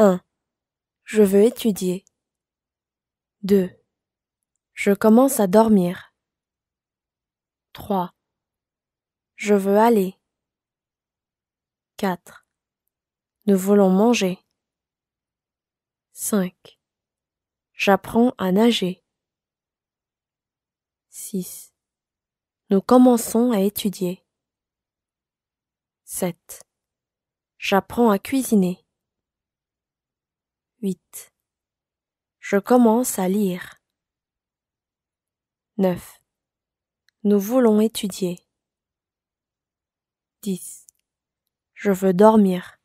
1. Je veux étudier. 2. Je commence à dormir. 3. Je veux aller. 4. Nous voulons manger. 5. J'apprends à nager. 6. Nous commençons à étudier. 7. J'apprends à cuisiner. 8. Je commence à lire. 9. Nous voulons étudier. 10. Je veux dormir.